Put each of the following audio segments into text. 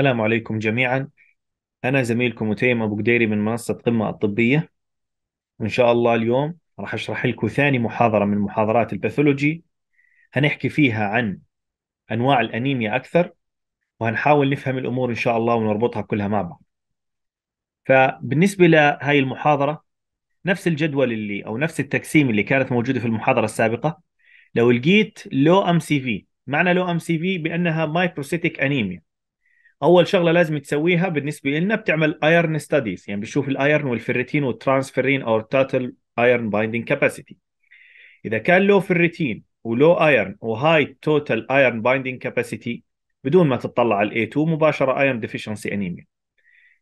السلام عليكم جميعا أنا زميلكم متيم أبو قديري من منصة قمة الطبية وإن شاء الله اليوم راح أشرح لكم ثاني محاضرة من محاضرات الباثولوجي هنحكي فيها عن أنواع الأنيميا أكثر وهنحاول نفهم الأمور إن شاء الله ونربطها كلها مع بعض فبالنسبة لهاي المحاضرة نفس الجدول اللي أو نفس التقسيم اللي كانت موجودة في المحاضرة السابقة لو لقيت لو أم سي في معنى لو أم سي في بأنها مايكروسيتيك أنيميا اول شغله لازم تسويها بالنسبه لنا بتعمل ايرن ستاديز يعني بتشوف الايرن والفيريتين والترانسفيرين او التوتال ايرن بايندينج كاباسيتي اذا كان لو فيريتين ولو ايرن وهاي توتال ايرن بايندينج كاباسيتي بدون ما تطلع على الاي 2 مباشره ايرن ديفيشنسي انيميا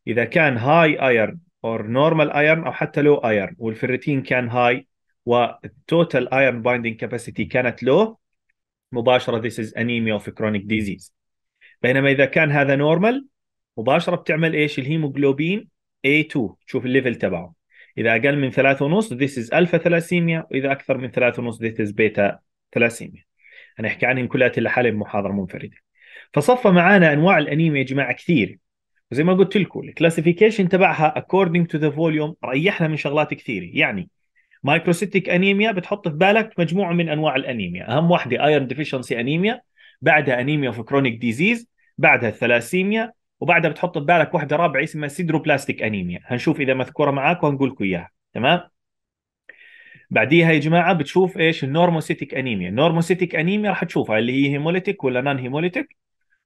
اذا كان هاي ايرن اور نورمال ايرن او حتى لو ايرن والفيريتين كان هاي والتوتال ايرن بايندينج كاباسيتي كانت لو مباشره this is anemia of chronic disease بينما اذا كان هذا نورمال مباشره بتعمل ايش الهيموجلوبين A2 تشوف الليفل تبعه اذا اقل من 3.5 this is الفا ثلاسيميا واذا اكثر من 3.5 this is بيتا ثلاسيميا هنحكي عنهم كلها لحالهم بمحاضره منفرده فصفى معانا انواع الانيميا يا جماعه كثير وزي ما قلت لكم الكلاسيفيكيشن تبعها اكوردنج تو ذا فوليوم ريحنا من شغلات كثيره يعني مايكروسيتيك انيميا بتحط في بالك مجموعه من انواع الانيميا اهم واحده ايرن ديفيشنسي انيميا بعدها انيميا اوف كرونيك ديزيز بعدها الثلاسيميا وبعدها بتحط ببالك واحده رابعه اسمها سيدروبلاستيك انيميا هنشوف اذا مذكوره معاك وهنقول لكم اياها تمام بعديها يا جماعه بتشوف ايش النورموسيتيك انيميا النورموسيتيك انيميا راح تشوفها اللي هي هيموليتيك ولا نان هيموليتيك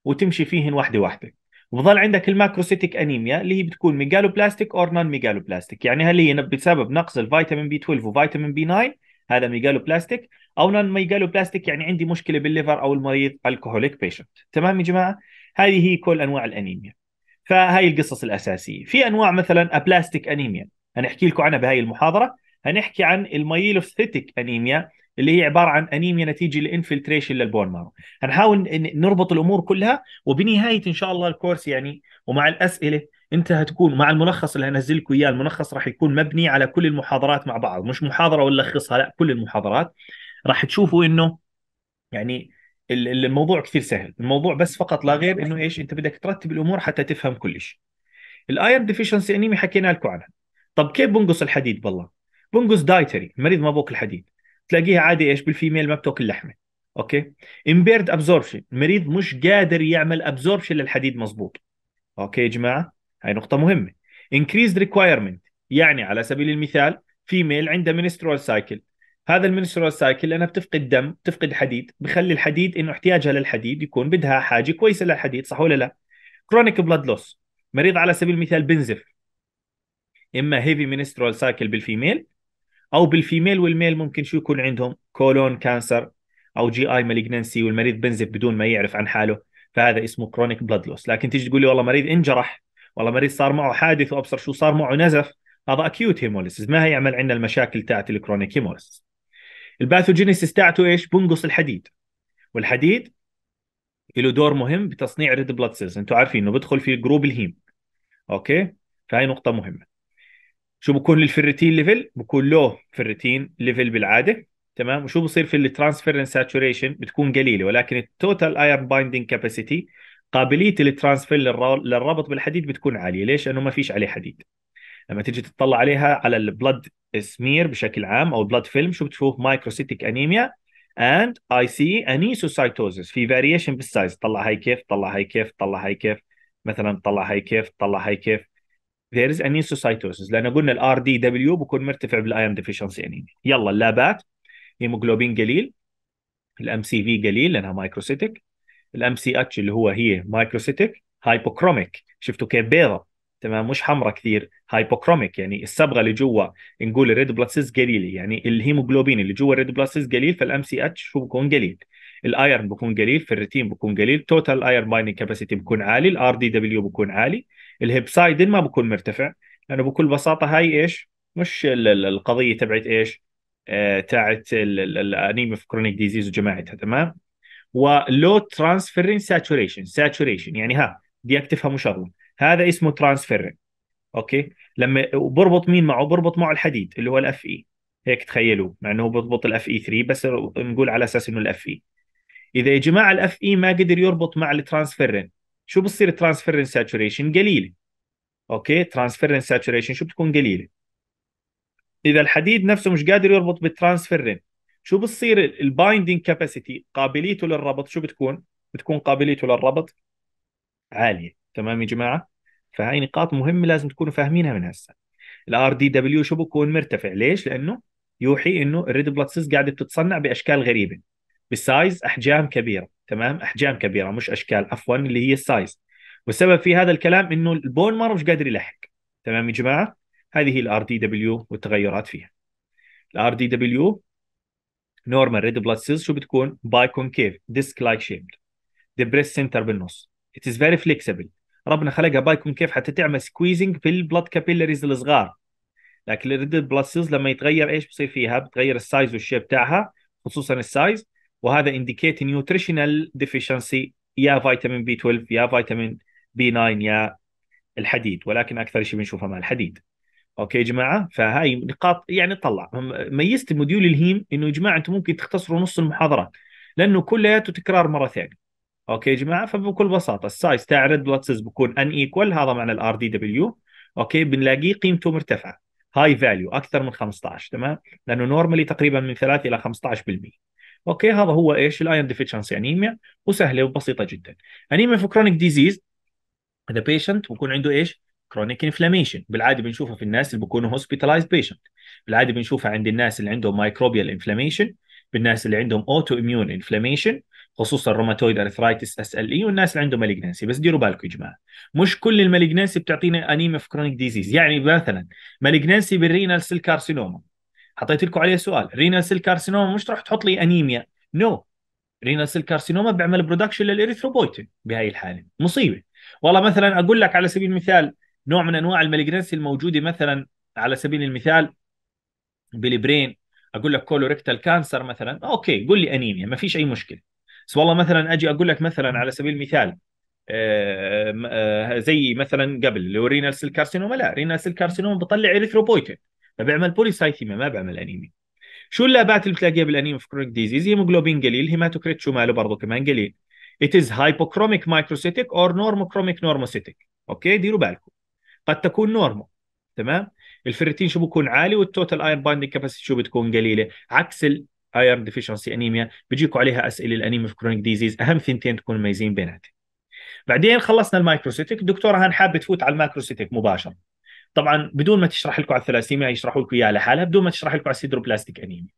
وتمشي فيهن واحده واحده وبظل عندك الماكروسيتيك انيميا اللي هي بتكون ميجالوبلاستيك اور نان ميجالوبلاستيك يعني هل هي بسبب نقص الفيتامين بي 12 وفيتامين بي 9 هذا ميجالوبلاستيك او نون ميجالو بلاستيك يعني عندي مشكله بالليفر او المريض الكهوليك بيشنت تمام يا جماعه هذه هي كل انواع الانيميا فهي القصص الاساسيه في انواع مثلا ابلاستيك انيميا هنحكي لكم عنها بهاي المحاضره هنحكي عن الميلوفيتيك انيميا اللي هي عباره عن انيميا نتيجه لانفلتريشن للبون مارو هنحاول نربط الامور كلها وبنهايه ان شاء الله الكورس يعني ومع الاسئله انت هتكون مع الملخص اللي هنزل لكم اياه الملخص راح يكون مبني على كل المحاضرات مع بعض مش محاضره ونلخصها لا كل المحاضرات راح تشوفوا انه يعني الموضوع كثير سهل الموضوع بس فقط لا غير انه ايش انت بدك ترتب الامور حتى تفهم كل شيء الايرن ديفيشنسي انيمي حكينا لكم عنها طب كيف بنقص الحديد بالله بنقص دايتري المريض ما بوك حديد تلاقيها عادي ايش بالفيميل ما بتاكل لحمه اوكي امبيرد ابزوربشن المريض مش قادر يعمل ابزوربشن للحديد مزبوط اوكي يا جماعه هاي نقطه مهمه انكريز ريكوايرمنت يعني على سبيل المثال فيميل عندها منسترول سايكل هذا المنسترال سايكل لانها بتفقد دم بتفقد حديد بخلي الحديد انه احتياجها للحديد يكون بدها حاجه كويسه للحديد صح ولا لا كرونيك بلاد لوس مريض على سبيل المثال بنزف اما هيفي منسترال سايكل بالفيميل او بالفيميل والميل ممكن شو يكون عندهم كولون كانسر او جي اي مالجنسي والمريض بنزف بدون ما يعرف عن حاله فهذا اسمه كرونيك بلاد لوس لكن تيجي تقول لي والله مريض انجرح والله مريض صار معه حادث وابصر شو صار معه نزف هذا اكيوت هيموليسيس ما هيعمل عندنا المشاكل تاعت الكرونيك هيموليسيس الباثوجينيسيس تاعته ايش؟ بنقص الحديد والحديد له دور مهم بتصنيع ريد بلاد سيلز انتم عارفين انه بدخل في جروب الهيم اوكي فهي نقطه مهمه شو بكون الفيرتين ليفل بكون لو فيرتين ليفل بالعاده تمام وشو بصير في الترانسفيرن ساتوريشن بتكون قليله ولكن التوتال ايرن بايندينج كاباسيتي قابليه الترانسفير للربط بالحديد بتكون عاليه ليش لانه ما فيش عليه حديد لما تيجي تطلع عليها على البلد سمير بشكل عام او البلاد فيلم شو بتشوف مايكروسيتيك انيميا اند اي سي انيسوسايتوزس في فاريشن بالسايز طلع هاي كيف طلع هاي كيف طلع هاي كيف مثلا طلع هاي كيف طلع هاي كيف ذير is anesocytosis لان قلنا الار دي دبليو بكون مرتفع بالايون ديفيشنسي انيميا يلا اللابات هيموجلوبين قليل الام سي في قليل لانها مايكروسيتيك الام سي اتش اللي هو هي مايكروسيتيك هايبوكروميك شفتوا كيف بيضه تمام مش حمراء كثير هايبوكروميك يعني الصبغه اللي جوا نقول الريد بلاسز قليله يعني الهيموجلوبين اللي جوا الريد بلاسز قليل فالام سي اتش شو بكون قليل الايرن بكون قليل فالريتين بكون قليل توتال ايرن بايندينج كاباسيتي بكون عالي الار دي دبليو بكون عالي الهيبسايدن ما بكون مرتفع لانه بكل بساطه هاي ايش مش القضيه تبعت ايش آه تاعت الانيميا في كرونيك ديزيز وجماعتها تمام ولو ترانسفيرين ساتوريشن ساتوريشن يعني ها بدك تفهموا شغله هذا اسمه ترانسفيرين اوكي لما بربط مين معه بربط معه الحديد اللي هو الاف اي e. هيك تخيلوا مع انه بربط الاف اي 3 بس نقول على اساس انه الاف اي e. اذا يا جماعه الاف اي e ما قدر يربط مع الترانسفيرين شو بصير الترانسفيرين ساتوريشن قليله اوكي ترانسفيرين ساتوريشن شو بتكون قليله اذا الحديد نفسه مش قادر يربط بالترانسفيرين شو بصير البايندينج كاباسيتي قابليته للربط شو بتكون بتكون قابليته للربط عاليه تمام يا جماعه فهي نقاط مهمه لازم تكونوا فاهمينها من هسه الار دي دبليو شو بكون مرتفع ليش لانه يوحي انه الريد بلاد سيلز قاعده بتتصنع باشكال غريبه بسايز احجام كبيره تمام احجام كبيره مش اشكال عفوا اللي هي السايز والسبب في هذا الكلام انه البون مارو مش قادر يلحق تمام يا جماعه هذه هي الار دي دبليو والتغيرات فيها الار دي دبليو نورمال ريد بلاد سيلز شو بتكون باي كونكيف ديسك لايك شيبد ديبريس سنتر بالنص اتس فيري فليكسبل ربنا خلقها بايكم كيف حتى تعمل سكويزنج في البلاد كابيلاريز الصغار لكن الريد بلاد سيلز لما يتغير ايش بصير فيها بتغير السايز والشيب تاعها خصوصا السايز وهذا انديكيت نيوتريشنال ديفيشنسي يا فيتامين بي 12 يا فيتامين بي 9 يا الحديد ولكن اكثر شيء بنشوفها مع الحديد اوكي يا جماعه فهاي نقاط يعني طلع ميزت الموديول الهيم انه يا جماعه انتم ممكن تختصروا نص المحاضرات لانه كلياته تكرار مره ثانيه اوكي يا جماعه فبكل بساطه السايز تاع ريد بلاد سيلز بكون ان ايكوال هذا معنى الار دي دبليو اوكي بنلاقيه قيمته مرتفعه هاي فاليو اكثر من 15 تمام لانه نورمالي تقريبا من 3 الى 15% اوكي هذا هو ايش الايرون ديفيشنسي انيميا وسهله وبسيطه جدا انيميا في كرونيك ديزيز ذا بيشنت بكون عنده ايش كرونيك انفلاميشن بالعاده بنشوفها في الناس اللي بيكونوا هوسبيتالايز بيشنت بالعاده بنشوفها عند الناس اللي عندهم مايكروبيال انفلاميشن بالناس اللي عندهم اوتو اميون انفلاميشن خصوصا روماتويد ارثرايتس اس ال اي والناس اللي عنده مالجنسي بس ديروا بالكم يا جماعه مش كل المالجنسي بتعطينا انيميا في كرونيك ديزيز يعني مثلا مالجنسي بالرينال سيل كارسينوما حطيت لكم عليه سؤال رينال سيل كارسينوما مش تروح تحط لي انيميا نو no. رينال سيل كارسينوما بيعمل برودكشن للاريثروبويتين بهي الحاله مصيبه والله مثلا اقول لك على سبيل المثال نوع من انواع المالجنسي الموجوده مثلا على سبيل المثال بالبرين اقول لك كولوريكتال كانسر مثلا اوكي قول لي انيميا ما فيش اي مشكله بس والله مثلا اجي اقول لك مثلا على سبيل المثال آه، آه، زي مثلا قبل لو رينال سيل كارسينوما لا رينال سيل كارسينوما بطلع اريثروبويتين فبعمل بوليسايثيما ما بعمل انيميا شو اللابات اللي بتلاقيها بالانيميا في كرونيك ديزيز هيموجلوبين قليل هيماتوكريت شو ماله برضه كمان قليل it is hypochromic microcytic or normochromic normocytic اوكي ديروا بالكم قد تكون نورمو تمام الفريتين شو بكون عالي والتوتال ايرن بايندنج كاباسيتي شو بتكون قليله عكس ال ايرن ديفيشنسي انيميا بيجيكم عليها اسئله الانيميا في كرونيك ديزيز اهم ثنتين تكون مميزين بيناتهم بعدين خلصنا المايكروسيتك الدكتوره هان حابه تفوت على المايكروسيتك مباشره طبعا بدون ما تشرح لكم على الثلاسيميا يشرحوا لكم اياها لحالها بدون ما تشرح لكم على السيدروبلاستيك انيميا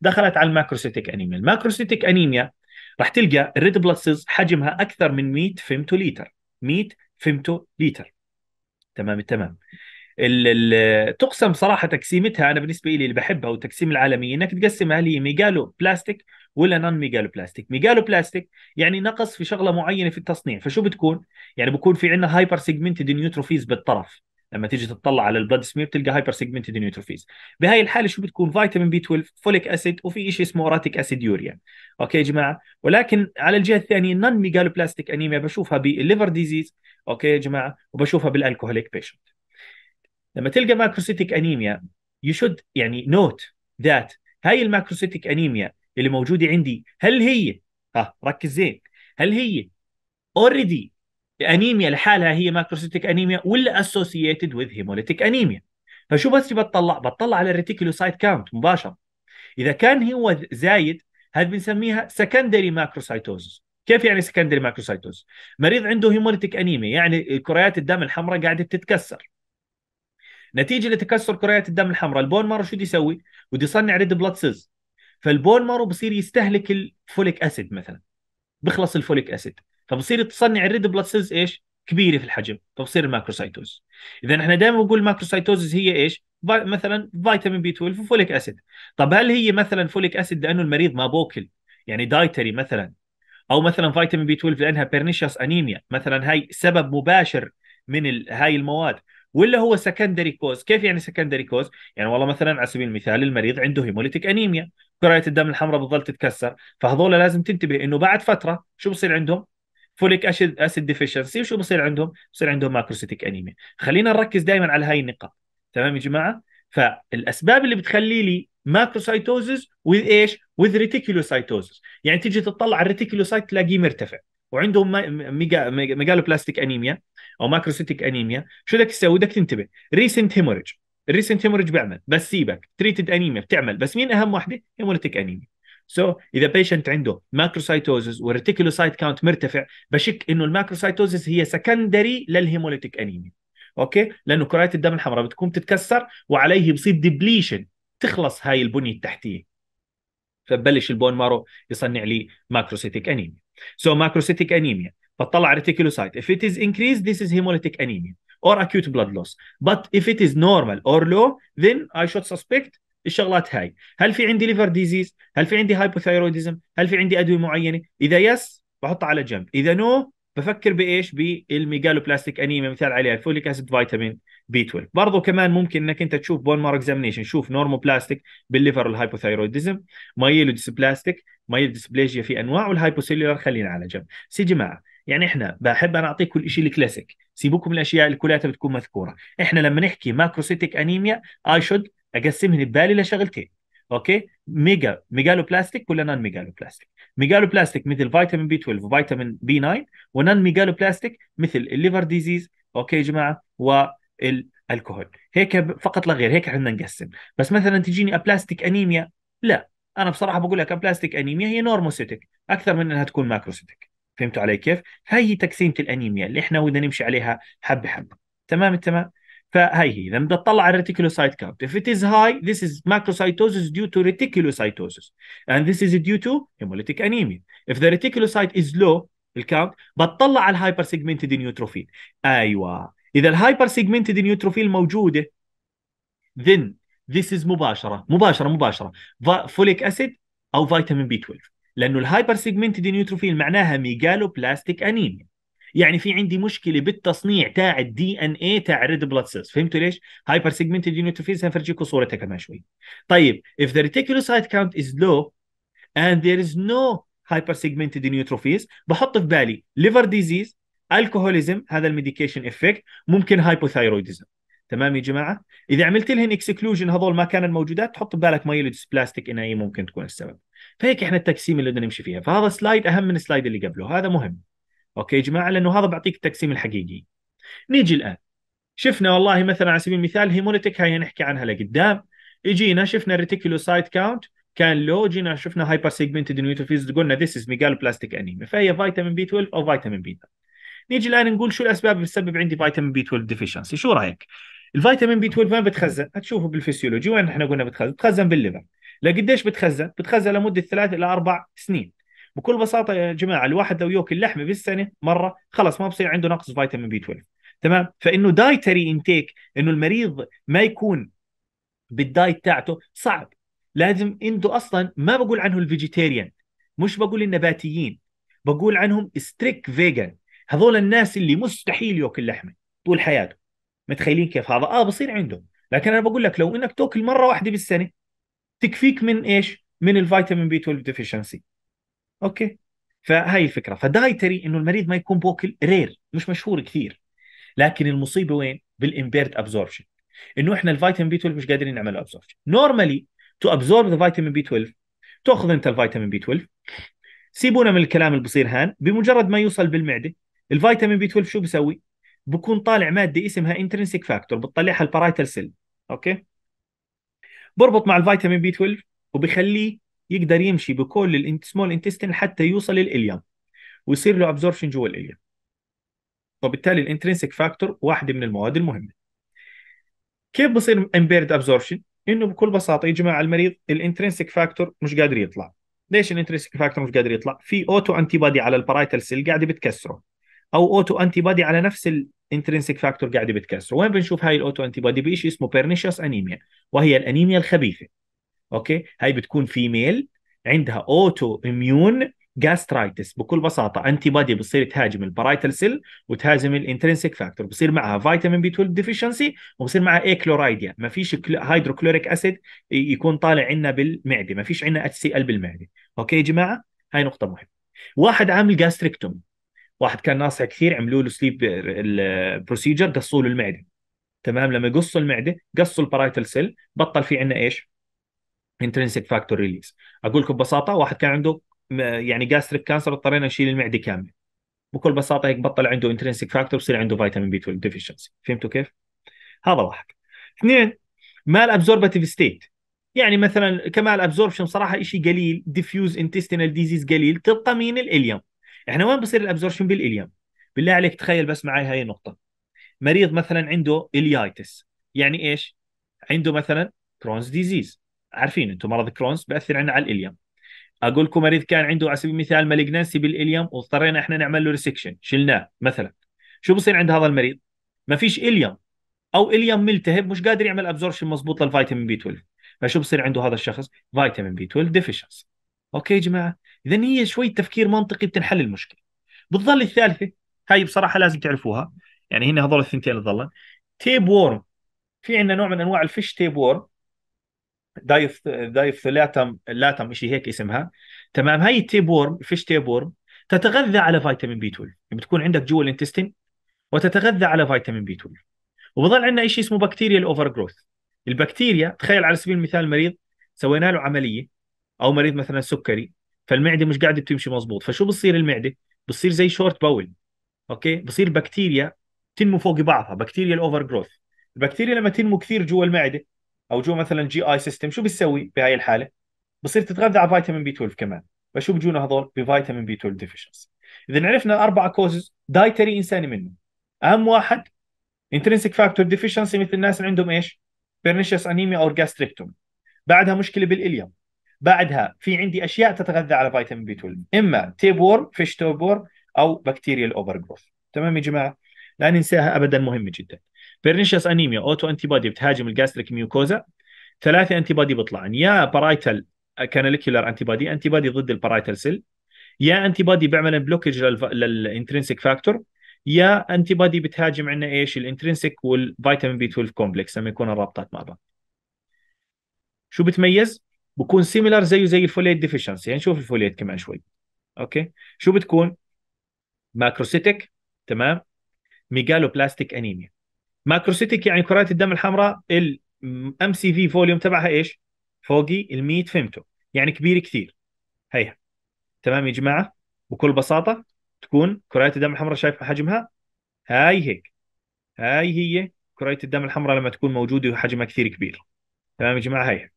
دخلت على الماكروسيتك انيميا الماكروسيتك انيميا راح تلقى الريد بلاد سيلز حجمها اكثر من 100 فيمتو لتر 100 فيمتو لتر تمام التمام تقسم صراحه تقسيمتها انا بالنسبه لي اللي بحبها وتقسيم العالمي انك تقسمها لي ميجالو بلاستيك ولا نون ميجالو بلاستيك ميجالو بلاستيك يعني نقص في شغله معينه في التصنيع فشو بتكون يعني بكون في عندنا هايبر سيجمنتد نيوتروفيز بالطرف لما تيجي تطلع على البلد سمير بتلقى هايبر سيجمنتد نيوتروفيز بهاي الحاله شو بتكون فيتامين بي 12 فوليك اسيد وفي شيء اسمه اوراتيك اسيد يوريا اوكي يا جماعه ولكن على الجهه الثانيه نون ميجالو بلاستيك انيميا بشوفها بالليفر ديزيز اوكي يا جماعه وبشوفها بالالكوهوليك بيشنت لما تلقى ماكروسيتيك انيميا يو شود يعني نوت ذات هاي الماكروسيتيك انيميا اللي موجوده عندي هل هي ها ركز زين هل هي اوريدي انيميا لحالها هي ماكروسيتيك انيميا ولا اسوسييتد وذ هيموليتيك انيميا فشو بس بتطلع بتطلع على الريتيكولوسايت كاونت مباشره اذا كان هو زايد هذه بنسميها سكندري ماكروسايتوزس كيف يعني سكندري ماكروسايتوز؟ مريض عنده هيموليتيك انيميا يعني كريات الدم الحمراء قاعده بتتكسر نتيجه لتكسر كريات الدم الحمراء البون مارو شو بده يسوي؟ بده يصنع ريد بلاد سيلز فالبون مارو بصير يستهلك الفوليك اسيد مثلا بخلص الفوليك اسيد فبصير تصنع الريد بلاد سيلز ايش؟ كبيره في الحجم فبصير الماكروسايتوز اذا احنا دائما بنقول الماكروسايتوز هي ايش؟ مثلا فيتامين بي 12 وفوليك اسيد طب هل هي مثلا فوليك اسيد لانه المريض ما بوكل يعني دايتري مثلا او مثلا فيتامين بي 12 لانها بيرنيشس انيميا مثلا هاي سبب مباشر من هاي المواد ولا هو سكندري كوز كيف يعني سكندري كوز يعني والله مثلا على سبيل المثال المريض عنده هيموليتيك انيميا كريات الدم الحمراء بتظل تتكسر فهذول لازم تنتبه انه بعد فتره شو بصير عندهم فوليك اسيد اسيد ديفيشنسي وشو بصير عندهم بصير عندهم ماكروسيتيك انيميا خلينا نركز دائما على هاي النقاط تمام يا جماعه فالاسباب اللي بتخلي لي ماكروسايتوزز وايش وذ ريتيكولوسايتوزز يعني تيجي تطلع على الريتيكولوسايت تلاقيه مرتفع وعندهم ميجا ميجالو بلاستيك انيميا او ماكروسيتيك انيميا شو بدك تسوي بدك تنتبه ريسنت هيموريج الريسنت هيموريج بيعمل بس سيبك تريتد انيميا بتعمل بس مين اهم وحده هيموريتيك انيميا سو so, اذا بيشنت عنده ماكروسايتوزز والريتيكولوسايت كاونت مرتفع بشك انه الماكروسايتوزز هي سكندري للهيموليتيك انيميا اوكي لانه كريات الدم الحمراء بتكون بتتكسر وعليه بصير ديبليشن تخلص هاي البنيه التحتيه فبلش البون مارو يصنع لي ماكروسيتيك انيميا So macrocytic anemia بطلع reticulocyte. If it is increased, this is hemolytic anemia or acute blood loss. But if it is normal or low, then I should suspect الشغلات هاي هل في عندي liver disease هل في عندي hypothyroidism هل في عندي أدوية معينة اذا yes بحطها على جنب اذا no بفكر بايش؟ بالميجالوبلاستيك انيميا مثال عليها الفوليك اسيد فيتامين بي 12 برضه كمان ممكن انك انت تشوف بون مار اكزامينيشن شوف بلاستيك بالليفر الهايبوثايرويدزم مايلوديسبلاستيك بلاجيا في انواع والهايبوسيلولار خلينا على جنب سي جماعه يعني احنا بحب انا اعطيكم الشيء الكلاسيك سيبوكم الاشياء الكلياتها بتكون مذكوره احنا لما نحكي ماكروسيتيك انيميا اي شود اقسمهن ببالي لشغلتين اوكي ميجا ميجالو بلاستيك ولا نان ميجالو بلاستيك ميجالو بلاستيك مثل فيتامين بي 12 وفيتامين بي 9 ونان ميجالو بلاستيك مثل الليفر ديزيز اوكي يا جماعه والكهول هيك فقط لا غير هيك احنا نقسم بس مثلا تجيني ابلاستيك انيميا لا انا بصراحه بقول لك ابلاستيك انيميا هي نورموسيتك اكثر من انها تكون ماكروسيتك فهمتوا علي كيف؟ هي تقسيمه الانيميا اللي احنا بدنا نمشي عليها حبه حبه تمام التمام فهي هي لما بدي تطلع على الريتيكولوسايت كاونت if it is high this is macrocytosis due to reticulocytosis and this is due to hemolytic anemia if the reticulocyte is low الكاونت بتطلع على الهايبر سيجمنتد نيوتروفيل ايوه اذا الهايبر سيجمنتد نيوتروفيل موجوده then this is مباشره مباشره مباشره فوليك اسيد او فيتامين بي 12 لانه الهايبر سيجمنتد نيوتروفيل معناها ميجالوبلاستيك انيميا يعني في عندي مشكله بالتصنيع تاع الدي ان اي تاع ريد بلاد سيلز فهمتوا ليش هايبر سيجمنتد يونيتروفيلز هنفرجيكم صورتها كمان شوي طيب if the reticulocyte count is low and there is no هايبر سيجمنتد نيوتروفيز بحط في بالي ليفر ديزيز الكحوليزم هذا الميديكيشن افكت ممكن هايبوثايرويدزم تمام يا جماعه اذا عملت لهن اكسكلوجن هذول ما كانوا موجودات تحط ببالك مايلودس بلاستيك ان هي ممكن تكون السبب فهيك احنا التقسيم اللي بدنا نمشي فيها فهذا سلايد اهم من السلايد اللي قبله هذا مهم اوكي يا جماعه لانه هذا بيعطيك التقسيم الحقيقي نيجي الان شفنا والله مثلا على سبيل المثال هيمونيتك هاي نحكي عنها لقدام اجينا شفنا الريتيكولوسايت كاونت كان لو جينا شفنا هايبر سيجمنتد نيوتروفيز قلنا ذيس از ميجالوبلاستيك انيميا فهي فيتامين بي 12 او فيتامين بي 9 نيجي الان نقول شو الاسباب اللي بتسبب عندي فيتامين بي 12 ديفيشنسي شو رايك الفيتامين بي 12 وين بتخزن هتشوفه بالفسيولوجي وين احنا قلنا بتخزن بتخزن بالليفر لقديش بتخزن بتخزن لمده ثلاث الى اربع سنين بكل بساطه يا جماعه الواحد لو ياكل لحمه بالسنه مره خلاص ما بصير عنده نقص فيتامين بي 12 تمام فانه دايتري انتيك انه المريض ما يكون بالدايت تاعته صعب لازم عنده اصلا ما بقول عنه الفيجيتيريان مش بقول النباتيين بقول عنهم ستريك فيجن هذول الناس اللي مستحيل ياكل لحمه طول حياته متخيلين كيف هذا اه بصير عندهم لكن انا بقول لك لو انك تاكل مره واحده بالسنه تكفيك من ايش من الفيتامين بي 12 ديفيشنسي اوكي فهاي الفكره فدايتري انه المريض ما يكون بوكل رير مش مشهور كثير لكن المصيبه وين بالامبيرد ابزوربشن انه احنا الفيتامين بي 12 مش قادرين نعمل ابزوربشن نورمالي تو ابزورب ذا فيتامين بي 12 تاخذ انت الفيتامين بي 12 سيبونا من الكلام اللي بصير هان بمجرد ما يوصل بالمعده الفيتامين بي 12 شو بيسوي بكون طالع ماده اسمها انترنسيك فاكتور بتطلعها البارايتال سيل اوكي بربط مع الفيتامين بي 12 وبخليه يقدر يمشي بكل السمول انتستين حتى يوصل للاليم ويصير له ابزوربشن جوا الاليوم فبالتالي الانترنسك فاكتور واحده من المواد المهمه كيف بصير امبيرد ابزوربشن انه بكل بساطه يا جماعه المريض الانترنسك فاكتور مش قادر يطلع ليش الانترنسك فاكتور مش قادر يطلع في اوتو انتي بادي على البارايتال سيل قاعده بتكسره او اوتو انتي بادي على نفس الانترنسك فاكتور قاعده بتكسره وين بنشوف هاي الاوتو انتي بادي بشيء اسمه بيرنيشيوس انيميا وهي الانيميا الخبيثه اوكي هاي بتكون فيميل عندها اوتو اميون جاسترايتس بكل بساطه انتي بادي بتصير تهاجم البرايتال سيل وتهاجم الانترنسيك فاكتور بصير معها فيتامين بي 12 ديفيشنسي وبصير معها اي كلورايديا ما فيش هيدروكلوريك اسيد يكون طالع عندنا بالمعده ما فيش عندنا اتش سي ال بالمعده اوكي يا جماعه هاي نقطه مهمه واحد عامل جاستريكتوم واحد كان ناصع كثير عملوا له سليب البروسيجر قصوا له المعده تمام لما يقصوا المعده قصوا البرايتال سيل بطل في عندنا ايش intrinsic فاكتور release اقول لكم ببساطه واحد كان عنده يعني جاستريك كانسر اضطرينا نشيل المعده كامله بكل بساطه هيك بطل عنده intrinsic فاكتور بصير عنده فيتامين بي 12 ديفشنسي فهمتوا كيف؟ هذا واحد اثنين مال ابزوربتيف ستيت يعني مثلا كمال ابزوربشن صراحه شيء قليل ديفيوز انتستينال ديزيز قليل تبقى مين الاليوم احنا وين بصير الابزوربشن بالاليوم بالله عليك تخيل بس معي هاي النقطه مريض مثلا عنده اليايتس يعني ايش عنده مثلا كرونز ديزيز عارفين انتم مرض كرونز باثر عندنا على الاليوم اقول لكم مريض كان عنده على سبيل المثال مالجنسي بالاليوم واضطرينا احنا نعمل له ريسكشن شلناه مثلا شو بصير عند هذا المريض؟ ما فيش اليوم او اليوم ملتهب مش قادر يعمل ابزورشن مضبوط للفيتامين بي 12 فشو بصير عنده هذا الشخص؟ فيتامين بي 12 ديفيشنس اوكي يا جماعه اذا هي شوي تفكير منطقي بتنحل المشكله بتظل الثالثه هاي بصراحه لازم تعرفوها يعني هنا هذول الثنتين اللي ظلن تيب وورم في عندنا نوع من انواع الفيش تيب وورم دايف دايف لاتم لاتم شيء هيك اسمها تمام هي التيب فيش تيب تتغذى على فيتامين بي 12 يعني بتكون عندك جوا الانتستين وتتغذى على فيتامين بي 12 وبضل عندنا شيء اسمه بكتيريا الاوفر جروث البكتيريا تخيل على سبيل المثال مريض سوينا له عمليه او مريض مثلا سكري فالمعده مش قاعده تمشي مزبوط فشو بصير المعده بصير زي شورت باول اوكي بصير بكتيريا تنمو فوق بعضها بكتيريا الاوفر جروث البكتيريا لما تنمو كثير جوا المعده او جو مثلا جي اي سيستم شو بيسوي بهاي الحاله؟ بصير تتغذى على فيتامين بي 12 كمان فشو بجونا هذول؟ بفيتامين بي 12 ديفشنسي اذا عرفنا الاربعه كوزز دايتري انساني منه اهم واحد انترنسك فاكتور ديفشنسي مثل الناس اللي عندهم ايش؟ بيرنيشس انيميا او جاستريكتوم بعدها مشكله بالاليوم بعدها في عندي اشياء تتغذى على فيتامين بي 12 اما تيب وورم فيش تيب وورم او بكتيريال اوفر جروث تمام يا جماعه لا ننساها ابدا مهمه جدا بيرنيشس انيميا اوتو انتي بودي بتهاجم الجاستريك ميوكوزا ثلاثه انتي بودي بيطلع يا بارايتال كاناليكولار انتي بودي انتي بودي ضد البارايتال سيل يا انتي بودي بيعمل بلوكج للانترنسيك فاكتور يا انتي بودي بتهاجم عندنا ايش الانترنسيك والفيتامين بي 12 كومبلكس لما يكون الرابطات مع بعض شو بتميز بكون سيميلر زيه زي الفوليت ديفيشنسي يعني نشوف الفوليت كمان شوي اوكي شو بتكون ماكروسيتك تمام ميجالوبلاستيك انيميا ماكروسيتيك يعني كريات الدم الحمراء الام سي في فوليوم تبعها ايش؟ فوقي ال 100 فيمتو يعني كبير كثير هيها تمام يا جماعه بكل بساطه تكون كريات الدم الحمراء شايف حجمها هاي هيك هاي هي كريات الدم الحمراء لما تكون موجوده وحجمها كثير كبير تمام يا جماعه هي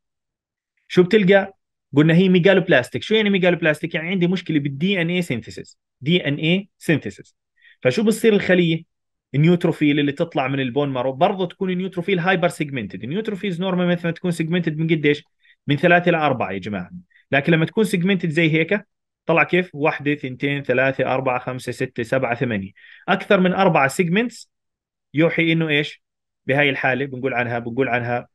شو بتلقى قلنا هي ميجالوبلاستيك شو يعني ميجالوبلاستيك يعني عندي مشكله بالدي ان اي سينثيسيس دي ان اي سينثيسيس فشو بتصير الخليه النيوتروفيل اللي تطلع من البون مارو برضه تكون النيوتروفيل هايبر سيجمنتد النيوتروفيلز نورمال مثلا تكون سيجمنتد من قديش من ثلاثه الى اربعه يا جماعه لكن لما تكون سيجمنتد زي هيك طلع كيف واحده اثنتين ثلاثه اربعه خمسه سته سبعه ثمانيه اكثر من اربعه سيجمنتس يوحي انه ايش بهاي الحاله بنقول عنها بنقول عنها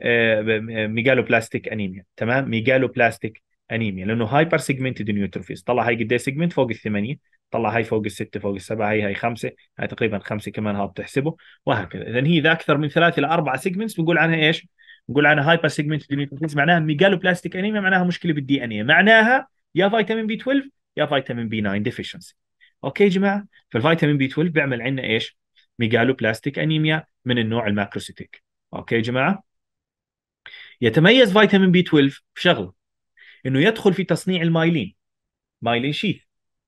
آه، ميجالو بلاستيك انيميا تمام ميجالو بلاستيك انيميا لانه هايبر سيجمنتد نيوتروفيز طلع هاي قد ايه سيجمنت فوق الثمانيه طلع هاي فوق الستة فوق السبعة هاي هاي خمسة هاي تقريبا خمسة كمان هذا بتحسبه وهكذا إذا هي إذا أكثر من ثلاثة إلى أربعة سيجمنتس بنقول عنها إيش؟ بنقول عنها هايبر سيجمنت معناها ميجالو بلاستيك أنيميا معناها مشكلة بالدي إن إيه معناها يا فيتامين بي 12 يا فيتامين بي 9 ديفيشنسي أوكي يا جماعة فالفيتامين بي 12 بيعمل عندنا إيش؟ ميجالو بلاستيك أنيميا من النوع الماكروسيتيك أوكي يا جماعة يتميز فيتامين بي 12 في شغله انه يدخل في تصنيع المايلين مايلين شيث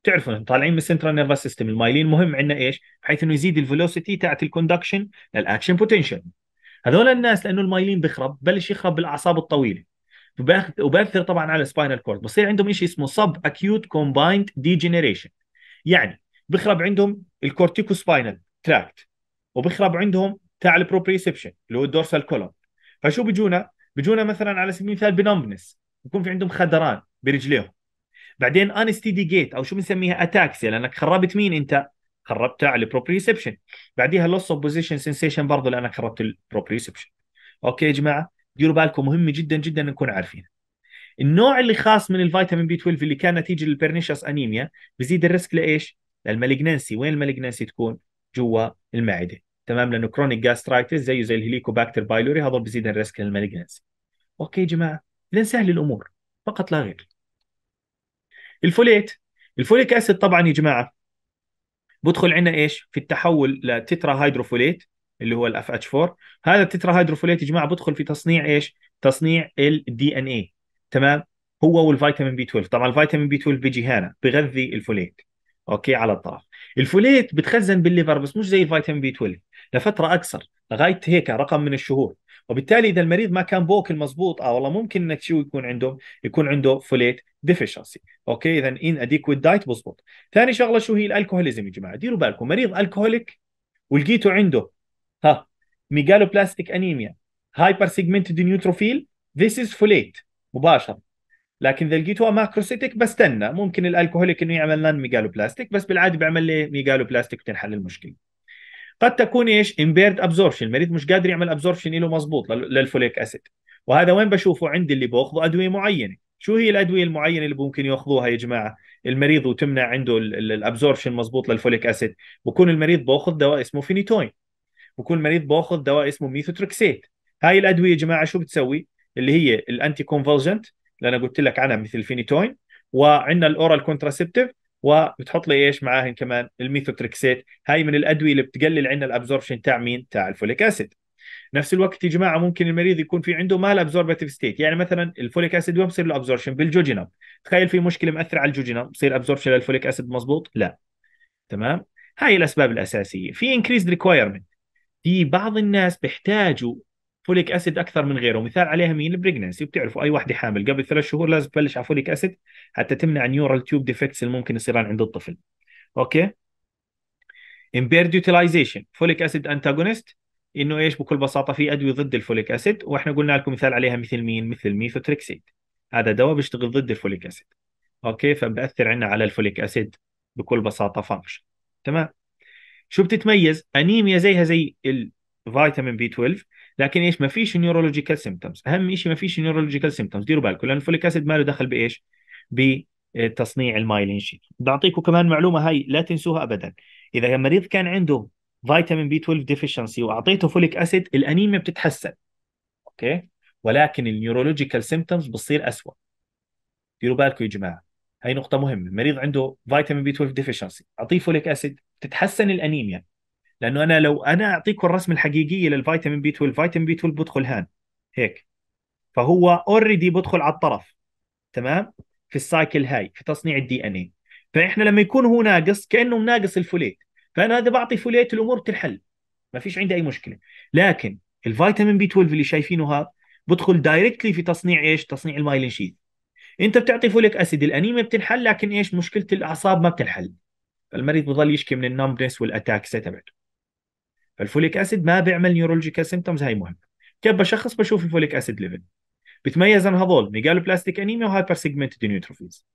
تعرفون طالعين من السنترال نيرفس سيستم المايلين مهم عندنا ايش؟ بحيث انه يزيد الفيلوسيتي تاعت الكوندكشن للاكشن بوتنشل هذول الناس لانه المايلين بخرب بلش يخرب بالاعصاب الطويله وباثر طبعا على السباينال كورد بصير عندهم شيء اسمه سب اكيوت كومبايند ديجنريشن يعني بخرب عندهم الكورتيكو سباينال تراكت وبخرب عندهم تاع البروبريسبشن اللي هو الدورسال كولوم فشو بيجونا؟ بيجونا مثلا على سبيل المثال بنمبنس بكون في عندهم خدران برجليهم بعدين انستيدي جيت او شو بنسميها اتاكسيا لانك خربت مين انت؟ خربت على البروبريسبشن بعديها لوس اوف بوزيشن سنسيشن برضه لانك خربت البروبريسبشن اوكي يا جماعه ديروا بالكم مهم جدا جدا نكون عارفين النوع اللي خاص من الفيتامين بي 12 اللي كان نتيجه للبرنيشس انيميا بزيد الريسك لايش؟ للمالجنسي وين المالجنسي تكون؟ جوا المعده تمام لانه كرونيك جاسترايتس زيه زي الهليكوباكتر بايلوري هذول بزيد الريسك للمالجنسي اوكي يا جماعه لنسهل الامور فقط لا غير الفوليت الفوليك اسيد طبعا يا جماعه بدخل عندنا ايش في التحول لتترا هيدروفوليت اللي هو الاف اتش 4 هذا التترا هيدروفوليت يا جماعه بدخل في تصنيع ايش تصنيع الدي ان اي تمام هو والفيتامين بي 12 طبعا الفيتامين بي 12 بيجي هنا بغذي الفوليت اوكي على الطرف الفوليت بتخزن بالليفر بس مش زي الفيتامين بي 12 لفتره اقصر لغايه هيك رقم من الشهور وبالتالي اذا المريض ما كان بوكل مضبوط اه والله ممكن انك شو يكون عنده يكون عنده فوليت ديفيشنسي اوكي اذا ان اديكويت دايت بزبط ثاني شغله شو هي الالكوهوليزم يا جماعه ديروا بالكم مريض الكهوليك ولقيته عنده ها ميجالوبلاستيك انيميا هايبر سيجمنتد نيوتروفيل ذيس از فوليت مباشره لكن اذا لقيته ماكروسيتك بستنى ممكن الالكوهوليك انه يعمل لان ميجالوبلاستيك بس بالعاده بيعمل لي ميجالوبلاستيك بتنحل المشكله قد تكون ايش امبيرد ابزوربشن المريض مش قادر يعمل ابزوربشن له مضبوط للفوليك اسيد وهذا وين بشوفه عند اللي باخذوا ادويه معينه شو هي الادويه المعينه اللي ممكن ياخذوها يا جماعه المريض وتمنع عنده الابزوربشن مضبوط للفوليك اسيد بكون المريض باخذ دواء اسمه فينيتوين بكون المريض باخذ دواء اسمه ميثوتريكسيت هاي الادويه يا جماعه شو بتسوي اللي هي الانتي كونفولجنت اللي انا قلت لك عنها مثل فينيتوين وعندنا الاورال كونتراسبتيف وبتحط لي ايش معاهن كمان الميثوتريكسيت هاي من الادويه اللي بتقلل عندنا الابزوربشن تاع مين تاع الفوليك اسيد نفس الوقت يا جماعه ممكن المريض يكون في عنده مال ابزوربتيف ستيت يعني مثلا الفوليك اسيد وين بصير له ابزوربشن بالجوجينم تخيل في مشكله مأثره على الجوجينم بصير ابزوربشن للفوليك اسيد مزبوط لا تمام هاي الاسباب الاساسيه في انكريز ريكويرمنت في بعض الناس بيحتاجوا فوليك اسيد اكثر من غيره مثال عليها مين البريجنسي بتعرفوا اي وحده حامل قبل ثلاث شهور لازم تبلش على فوليك اسيد حتى تمنع نيورال تيوب ديفكتس اللي ممكن يصير عند الطفل اوكي امبيرد يوتيلايزيشن فوليك اسيد انتاجونست انه ايش بكل بساطه في ادويه ضد الفوليك اسيد واحنا قلنا لكم مثال عليها مثل مين مثل الميثوتريكسيد هذا دواء بيشتغل ضد الفوليك اسيد اوكي فبأثر عندنا على الفوليك اسيد بكل بساطه فانكشن تمام شو بتتميز انيميا زيها زي الفيتامين بي 12 لكن ايش ما فيش نيورولوجيكال سيمتومز اهم شيء ما فيش نيورولوجيكال سيمتومز ديروا بالكم لان الفوليك اسيد ما له دخل بايش بتصنيع المايلين شيت بدي اعطيكم كمان معلومه هاي لا تنسوها ابدا اذا المريض كان عنده فيتامين بي 12 ديفيشنسي واعطيته فوليك اسيد الانيميا بتتحسن اوكي ولكن النيورولوجيكال سيمتومز بتصير اسوء ديروا بالكم يا جماعه هاي نقطة مهمة، المريض عنده فيتامين بي 12 ديفيشنسي، أعطيه فوليك أسيد، تتحسن الأنيميا، لأنه أنا لو أنا أعطيكم الرسمة الحقيقية للفيتامين بي 12، فيتامين بي 12 بدخل هان هيك، فهو اوريدي بدخل على الطرف تمام؟ في السايكل هاي في تصنيع الدي ان اي، فإحنا لما يكون هو ناقص كأنه ناقص الفوليت، فانا اذا بعطي فوليت الامور بتنحل ما فيش عندي اي مشكله لكن الفيتامين بي 12 اللي شايفينه هذا بدخل دايركتلي في تصنيع ايش؟ تصنيع المايلين شيت انت بتعطي فوليك اسيد الانيميا بتنحل لكن ايش؟ مشكله الاعصاب ما بتنحل فالمريض بضل يشكي من النمبنس والاتاكس تبعته فالفوليك اسيد ما بيعمل نيورولوجيكال سيمتومز هاي مهم كيف بشخص بشوف الفوليك اسيد ليفل بتميز ان هذول بلاستيك انيميا وهايبر سيجمنتد نيوتروفيز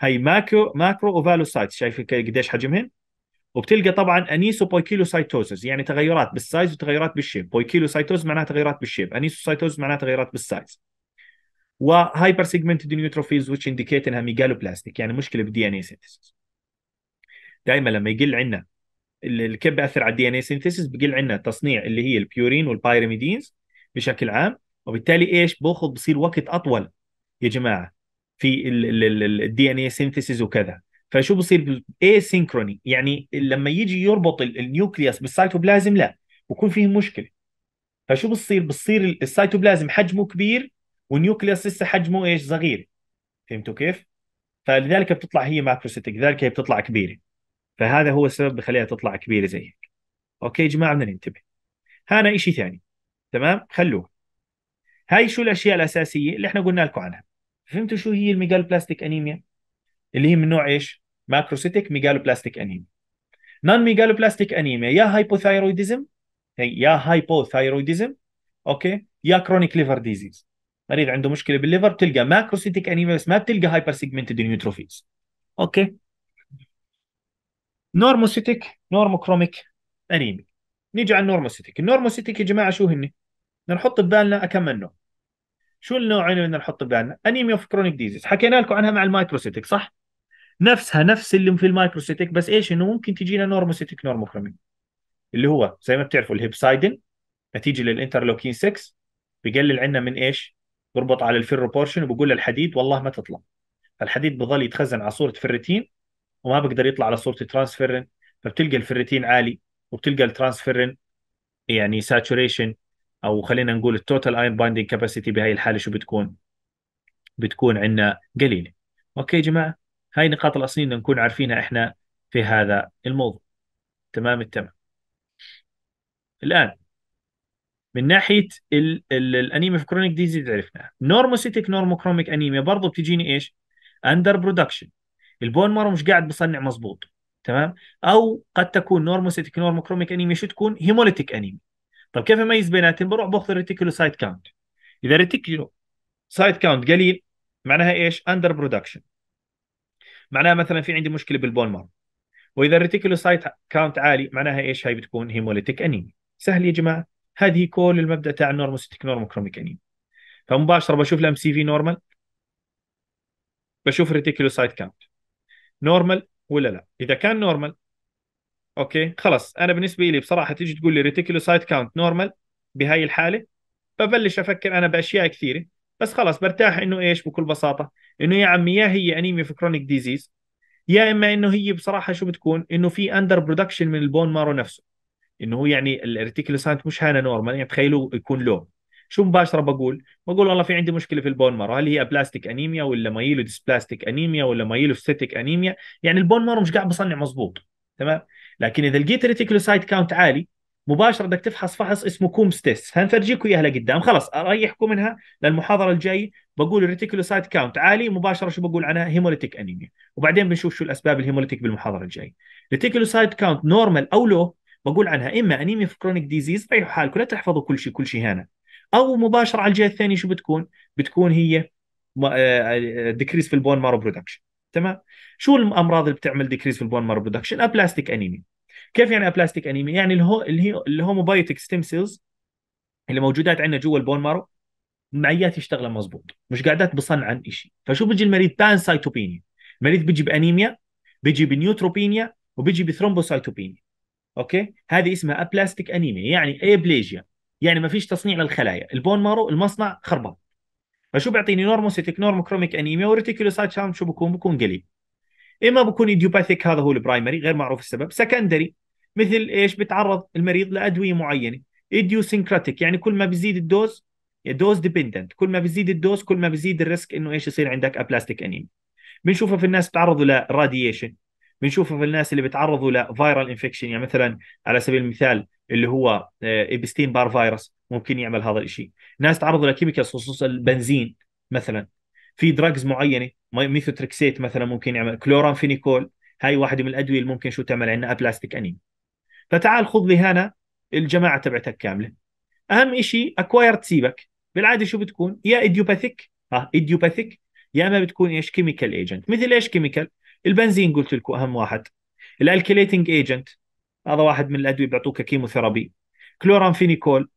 هي ماكرو ماكرو اوفالوسايتس شايف قديش حجمهم وبتلقى طبعا انيسو بويكيلوسايتوزز يعني تغيرات بالسايز وتغيرات بالشيب بويكيلوسايتوز معناها تغيرات بالشيب انيسوسايتوز معناها تغيرات بالسايز وهايبر سيجمنتد نيوتروفيلز which indicate انها ميجالوبلاستيك يعني مشكله بالدي ان اي سينثيسيس دائما لما يقل عندنا الكب بياثر على الدي ان اي سينثيسيس بقل عندنا تصنيع اللي هي البيورين والبايراميدينز بشكل عام وبالتالي ايش باخذ بصير وقت اطول يا جماعه في الدي ان اي سينثيسيس وكذا فشو بصير اسينكروني يعني لما يجي يربط النيوكليوس بالسيتوبلازم لا بكون فيه مشكله فشو بصير بصير السيتوبلازم حجمه كبير والنيوكليوس لسه حجمه ايش صغير فهمتوا كيف فلذلك بتطلع هي ماكروسيتك لذلك هي بتطلع كبيره فهذا هو السبب بخليها تطلع كبيره زي هيك اوكي يا جماعه بدنا ننتبه هنا شيء ثاني تمام خلوه هاي شو الاشياء الاساسيه اللي احنا قلنا لكم عنها فهمتوا شو هي الميجال بلاستيك انيميا اللي هي من نوع ايش ماكروسيتيك ميجالوبلاستيك انيميا نون ميجالوبلاستيك انيميا يا هايبوثايرويدزم يا هايبوثايرويديزم اوكي يا كرونيك ليفر ديزيز مريض عنده مشكله بالليفر بتلقى ماكروسيتيك انيميا بس ما بتلقى هايبر سيجمنتد نيوتروفيز اوكي نورموسيتيك نورموكروميك انيميا نيجي على النورموسيتيك النورموسيتيك يا جماعه شو هن بدنا نحط ببالنا كم نوع شو النوعين اللي بدنا نحط ببالنا انيميا اوف كرونيك ديزيز حكينا لكم عنها مع المايكروسيتيك صح نفسها نفس اللي في المايكروسيتك بس ايش انه ممكن تجينا نورموسيتك نورموكرومين اللي هو زي ما بتعرفوا الهيبسايدن نتيجه للانترلوكين 6 بقلل عندنا من ايش؟ بربط على الفيرو بورشن وبقول للحديد والله ما تطلع فالحديد بظل يتخزن على صوره فرتين وما بقدر يطلع على صوره ترانسفيرين فبتلقى الفرتين عالي وبتلقى الترانسفيرين يعني ساتوريشن او خلينا نقول التوتال ايرون بايندينج كاباسيتي بهي الحاله شو بتكون؟ بتكون عندنا قليله. اوكي يا جماعه هاي النقاط الأصلية اللي نكون عارفينها إحنا في هذا الموضوع تمام التمام الآن من ناحية الأنيميا في كرونيك ديزي عرفناها نورموسيتك نورموكروميك أنيميا برضه بتجيني إيش أندر برودكشن البون مارو مش قاعد بصنع مظبوط تمام او قد تكون نورموسيتك نورموكروميك انيميا شو تكون هيموليتيك انيميا طب كيف اميز بيناتهم بروح باخذ الريتيكولوسايت كاونت اذا ريتيكولو سايت كاونت قليل معناها ايش اندر برودكشن معناها مثلا في عندي مشكله بالبون مارو واذا الريتيكولوسايت كاونت عالي معناها ايش هاي بتكون هيموليتيك انيميا سهل يا جماعه هذه كل المبدا تاع النورموسيتيك نورموكروميك انيميا فمباشره بشوف الام سي في نورمال بشوف الريتيكولوسايت كاونت نورمال ولا لا اذا كان نورمال اوكي خلص انا بالنسبه لي بصراحه تيجي تقول لي ريتيكولوسايت كاونت نورمال بهاي الحاله ببلش افكر انا باشياء كثيره بس خلص برتاح انه ايش بكل بساطه انه يا عم يا هي انيميا في كرونيك ديزيز يا اما انه هي بصراحه شو بتكون انه في اندر برودكشن من البون مارو نفسه انه هو يعني الارتيكلوسانت مش هانا نورمال يعني تخيلوا يكون لون شو مباشره بقول؟ بقول والله في عندي مشكله في البون مارو هل هي بلاستيك انيميا ولا مايلو ديسبلاستيك انيميا ولا مايلو ستيك انيميا يعني البون مارو مش قاعد بصنع مظبوط تمام لكن اذا لقيت ريتيكلوسايت كاونت عالي مباشره بدك تفحص فحص اسمه كومس تيست هنفرجيكم اياها لقدام خلص اريحكم منها للمحاضره الجاي بقول الريتيكولوسايت كاونت عالي مباشره شو بقول عنها هيموليتيك انيميا وبعدين بنشوف شو الاسباب الهيموليتيك بالمحاضره الجاي الريتيكولوسايت كاونت نورمال او لو بقول عنها اما انيميا في كرونيك ديزيز ريحوا حالكم لا تحفظوا كل شيء كل شيء هنا او مباشره على الجهه الثانيه شو بتكون بتكون هي ديكريس آه، آه، في البون مارو برودكشن تمام شو الامراض اللي بتعمل ديكريس في البون مارو برودكشن ابلاستيك انيميا كيف يعني ابلاستيك انيميا؟ يعني الهو اللي هي الهوموبايوتيك ستيم سيلز اللي موجودات عندنا جوا البون مارو معيات يشتغلن مضبوط مش قاعدات بصنعن شيء فشو بيجي المريض بان سايتوبينيا المريض بيجي بانيميا بيجي بنيوتروبينيا وبيجي بثرومبوسايتوبينيا اوكي هذه اسمها ابلاستيك انيميا يعني ايبليجيا يعني ما فيش تصنيع للخلايا البون مارو المصنع خربان فشو بيعطيني نورموسيتك نورموكروميك انيميا وريتيكولوسايت شو بكون بكون قليل اما بكون ايديوباثيك هذا هو البرايمري غير معروف السبب سكندري مثل ايش بتعرض المريض لادويه معينه idiosyncratic يعني كل ما بيزيد الدوز دوز ديبندنت كل ما بيزيد الدوز كل ما بيزيد الريسك انه ايش يصير عندك ابلاستيك انيميا بنشوفها في الناس بتعرضوا لراديشن بنشوفها في الناس اللي بتعرضوا لفيرال انفكشن يعني مثلا على سبيل المثال اللي هو ابستين بار فيروس ممكن يعمل هذا الشيء ناس تعرضوا لكيميكالز خصوصا البنزين مثلا في دراجز معينه ميثوتريكسيت مثلا ممكن يعمل كلورانفينيكول هاي واحده من الادويه اللي ممكن شو تعمل عندنا ابلاستيك انيميا فتعال خذ لي هنا الجماعه تبعتك كامله اهم شيء اكواير سيبك بالعاده شو بتكون يا ايديوباثيك ها ايديوباثيك يا اما بتكون ايش كيميكال ايجنت مثل ايش كيميكال البنزين قلت لكم اهم واحد الالكيليتنج ايجنت هذا واحد من الادويه بيعطوك كيموثيرابي كلورامفينيكول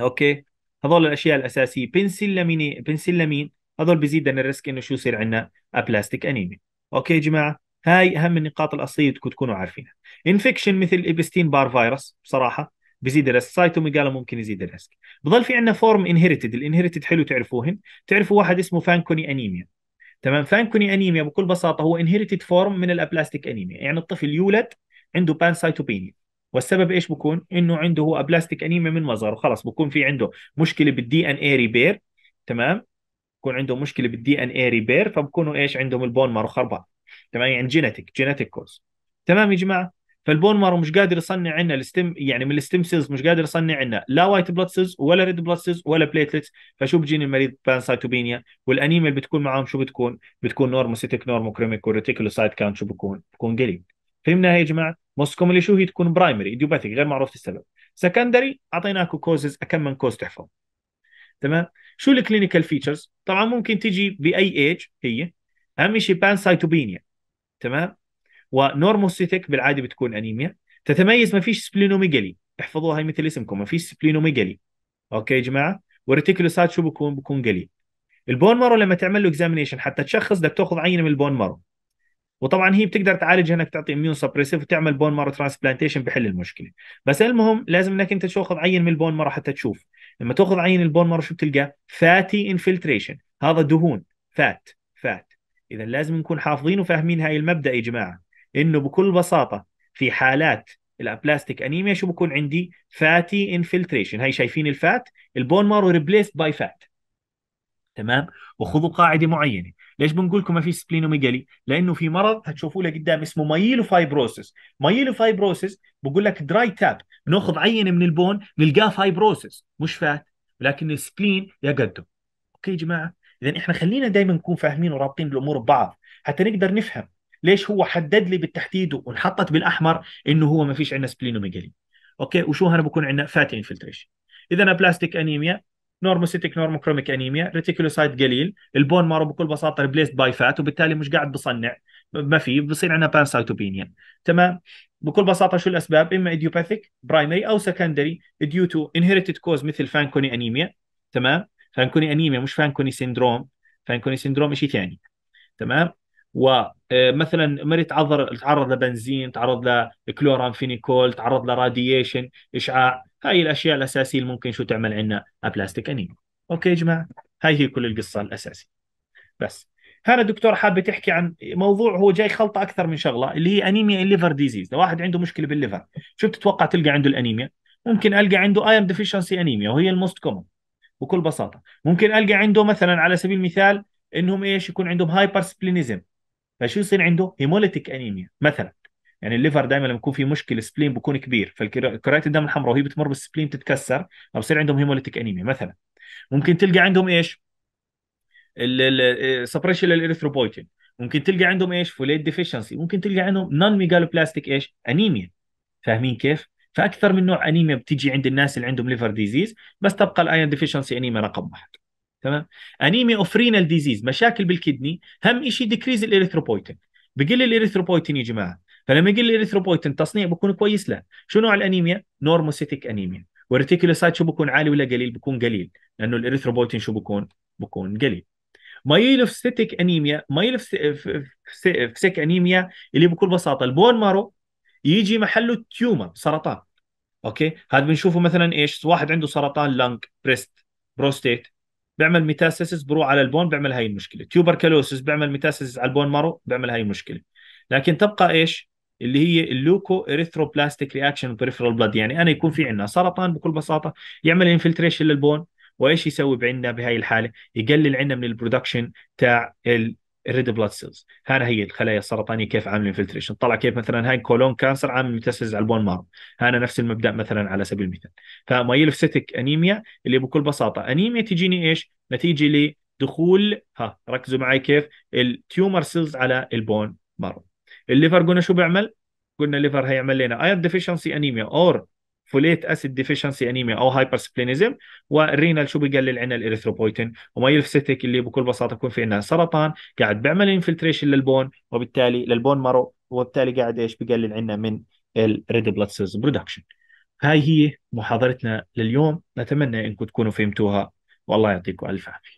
اوكي هذول الاشياء الاساسيه بنسلامين بنسلامين هذول بيزيدنا الريسك انه شو يصير عندنا ابلاستيك انيميا اوكي يا جماعه هاي اهم النقاط الاصليه بدكم تكونوا عارفينها انفكشن مثل ابستين بار فيروس بصراحه بزيد الريسك سايتوميجالا ممكن يزيد الريسك بضل في عندنا فورم انهيرتد الانهيرتد حلو تعرفوهن تعرفوا واحد اسمه فانكوني انيميا تمام فانكوني انيميا بكل بساطه هو انهيرتد فورم من الابلاستيك انيميا يعني الطفل يولد عنده بان سايتوبينيا والسبب ايش بكون انه عنده هو ابلاستيك انيميا من مصغره خلص بكون في عنده مشكله بالدي ان اي ريبير تمام بكون عنده مشكله بالدي ان اي ريبير فبكونوا ايش عندهم البون مارو خربان تمام يعني جينيتك جينيتك كوز تمام يا جماعه فالبون مارو مش قادر يصنع عندنا الستم يعني من الستم سيلز مش قادر يصنع عندنا لا وايت بلاد سيلز ولا ريد بلاد سيلز ولا بليتلتس فشو بجيني المريض بانسايتوبينيا والانيميا اللي بتكون معاهم شو بتكون؟ بتكون نورموسيتك نورموكريميك سايد كاونت شو بكون؟ بكون قليل فهمنا يا جماعه؟ موست كومنلي شو هي تكون برايمري ايديوباثيك غير معروف السبب سكندري اعطيناكم كوزز كم من كوز تحفظ تمام شو الكلينيكال فيتشرز طبعا ممكن تجي باي ايج هي اهم شيء بانسايتوبينيا تمام ونورموسيتك بالعاده بتكون انيميا تتميز ما فيش سبلينوميجالي احفظوها هي مثل اسمكم ما فيش سبلينوميجالي اوكي يا جماعه والريتيكولوسات شو بكون بكون قليل البون مارو لما تعمل له اكزامينيشن حتى تشخص بدك تاخذ عينه من البون مارو وطبعا هي بتقدر تعالج انك تعطي اميون سبريسيف وتعمل بون مارو ترانسبلانتيشن بحل المشكله بس المهم لازم انك انت تاخذ عين من البون مارو حتى تشوف لما تاخذ عين البون مارو شو بتلقى فاتي انفلتريشن هذا دهون فات فات اذا لازم نكون حافظين وفاهمين هاي المبدا يا جماعه انه بكل بساطه في حالات الابلاستيك انيميا شو بكون عندي فاتي انفلتريشن هاي شايفين الفات البون مارو ريبليسد باي فات تمام وخذوا قاعده معينه ليش بنقول لكم ما في سبلينوميجالي لانه في مرض لقدام له قدام اسمه مايلو فايبروسس بقول لك دراي تاب بناخذ عينه من البون نلقاه فايبروسيس مش فات ولكن السبلين يا قده اوكي يا جماعه اذا احنا خلينا دائما نكون فاهمين ورابطين الامور ببعض حتى نقدر نفهم ليش هو حدد لي بالتحديد وانحطت بالاحمر انه هو ما فيش عندنا سبلينوميجالي اوكي وشو هنا بكون عندنا فاتي انفلتريشن اذا بلاستيك انيميا نورموسيتك نورموكروميك انيميا ريتيكولوسايت قليل البون مارو بكل بساطه ريبليست باي فات وبالتالي مش قاعد بصنع ما في بصير عندنا بانسايتوبينيا تمام بكل بساطه شو الاسباب اما ايديوباثيك برايمري او سكندري ديو تو انهيرتد كوز مثل فانكوني انيميا تمام فانكوني انيميا مش فانكوني سيندروم فانكوني سيندروم شيء ثاني تمام ومثلا آه، مريض عذر تعرض لبنزين تعرض لكلورامفينيكول تعرض لراديشن اشعاع هاي الاشياء الاساسيه اللي ممكن شو تعمل عندنا ابلاستيك آه، انيميا اوكي يا جماعه هاي هي كل القصه الاساسيه بس هنا دكتور حابب تحكي عن موضوع هو جاي خلطه اكثر من شغله اللي هي انيميا الليفر ديزيز لو واحد عنده مشكله بالليفر شو بتتوقع تلقى عنده الانيميا ممكن القى عنده ايرن ديفيشنسي انيميا وهي الموست كومن بكل بساطه ممكن القى عنده مثلا على سبيل المثال انهم ايش يكون عندهم هايبر سبلينيزم فشو يصير عنده هيموليتيك انيميا مثلا يعني الليفر دائما لما يكون في مشكله سبلين بكون كبير فالكريات الدم الحمراء وهي بتمر بالسبلين او فبصير عندهم هيموليتيك انيميا مثلا ممكن تلقى عندهم ايش السبريشن للاريثروبويتين ممكن تلقى عندهم ايش فوليت ديفيشنسي ممكن تلقى عندهم نون ميجالوبلاستيك ايش انيميا فاهمين كيف فاكثر من نوع انيميا بتيجي عند الناس اللي عندهم ليفر ديزيز بس تبقى الايرن ديفيشنسي انيميا رقم واحد تمام انيميا اوف رينال ديزيز مشاكل بالكدني هم شيء ديكريز الاريثروبويتين بقل الاريثروبويتين يا جماعه فلما يقل الاريثروبويتين تصنيع بكون كويس له شو نوع الانيميا نورموسيتيك انيميا والريتيكولوسايت شو بكون عالي ولا قليل بكون قليل لانه الاريثروبويتين شو بكون بكون قليل مايلوفستيك انيميا مايلوفستيك انيميا اللي بكل بساطه البون مارو يجي محله تيومر سرطان اوكي هذا بنشوفه مثلا ايش واحد عنده سرطان لنج بريست بروستيت بيعمل ميتاسيسز بروح على البون بيعمل هاي المشكله تيوبركلوسس بيعمل ميتاسيسز على البون مارو بيعمل هاي المشكله لكن تبقى ايش اللي هي اللوكو اريثروبلاستيك رياكشن بريفرال بلاد يعني انا يكون في عندنا سرطان بكل بساطه يعمل انفلتريشن للبون وايش يسوي بعندنا بهاي الحاله؟ يقلل عندنا من البرودكشن تاع ال الريد بلاد سيلز هذا هي الخلايا السرطانيه كيف عامله انفلتريشن طلع كيف مثلا هاي كولون كانسر عامل متسلسل على البون مارو هذا نفس المبدا مثلا على سبيل المثال فمايلوسيتك انيميا اللي بكل بساطه انيميا تجيني ايش نتيجه لدخول ها ركزوا معي كيف التيومر سيلز على البون مارو الليفر قلنا شو بيعمل قلنا الليفر هيعمل لنا اير ديفيشنسي انيميا اور فوليت اسيد ديفيشنسي انيميا او هايبر هايبرسبلينيزم والرينال شو بيقلل عنا الاريثروبويتين ومايلوسيتيك اللي بكل بساطه يكون في عندنا سرطان قاعد بيعمل انفلتريشن للبون وبالتالي للبون مارو وبالتالي قاعد ايش بقلل عنا من الريد بلاد سيلز برودكشن هاي هي محاضرتنا لليوم نتمنى انكم تكونوا فهمتوها والله يعطيكم الف عافيه